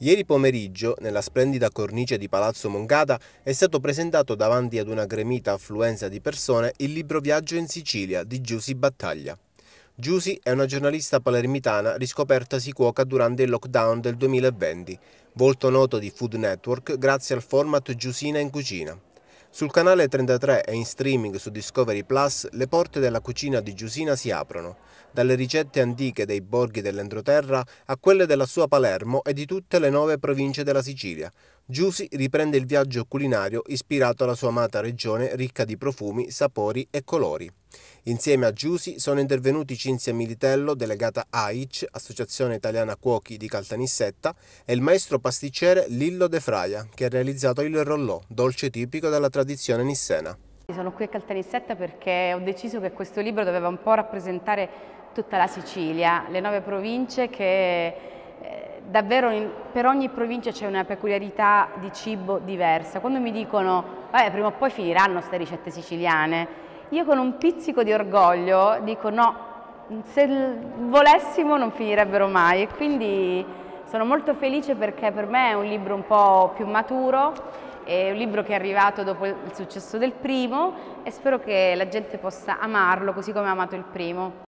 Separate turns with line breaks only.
Ieri pomeriggio, nella splendida cornice di Palazzo Moncada, è stato presentato davanti ad una gremita affluenza di persone il libro Viaggio in Sicilia di Giusy Battaglia. Giusy è una giornalista palermitana riscoperta si cuoca durante il lockdown del 2020, volto noto di Food Network grazie al format Giusina in cucina. Sul canale 33 e in streaming su Discovery Plus le porte della cucina di Giusina si aprono, dalle ricette antiche dei borghi dell'entroterra a quelle della sua Palermo e di tutte le nove province della Sicilia, Giusi riprende il viaggio culinario ispirato alla sua amata regione ricca di profumi, sapori e colori. Insieme a Giusi sono intervenuti Cinzia Militello, delegata AIC, Associazione Italiana Cuochi di Caltanissetta, e il maestro pasticcere Lillo De Fraia, che ha realizzato il rollò, dolce tipico della tradizione nissena.
Sono qui a Caltanissetta perché ho deciso che questo libro doveva un po' rappresentare tutta la Sicilia, le nove province che davvero in, per ogni provincia c'è una peculiarità di cibo diversa. Quando mi dicono, vabbè, prima o poi finiranno queste ricette siciliane, io con un pizzico di orgoglio dico no, se volessimo non finirebbero mai e quindi sono molto felice perché per me è un libro un po' più maturo, è un libro che è arrivato dopo il successo del primo e spero che la gente possa amarlo così come ha amato il primo.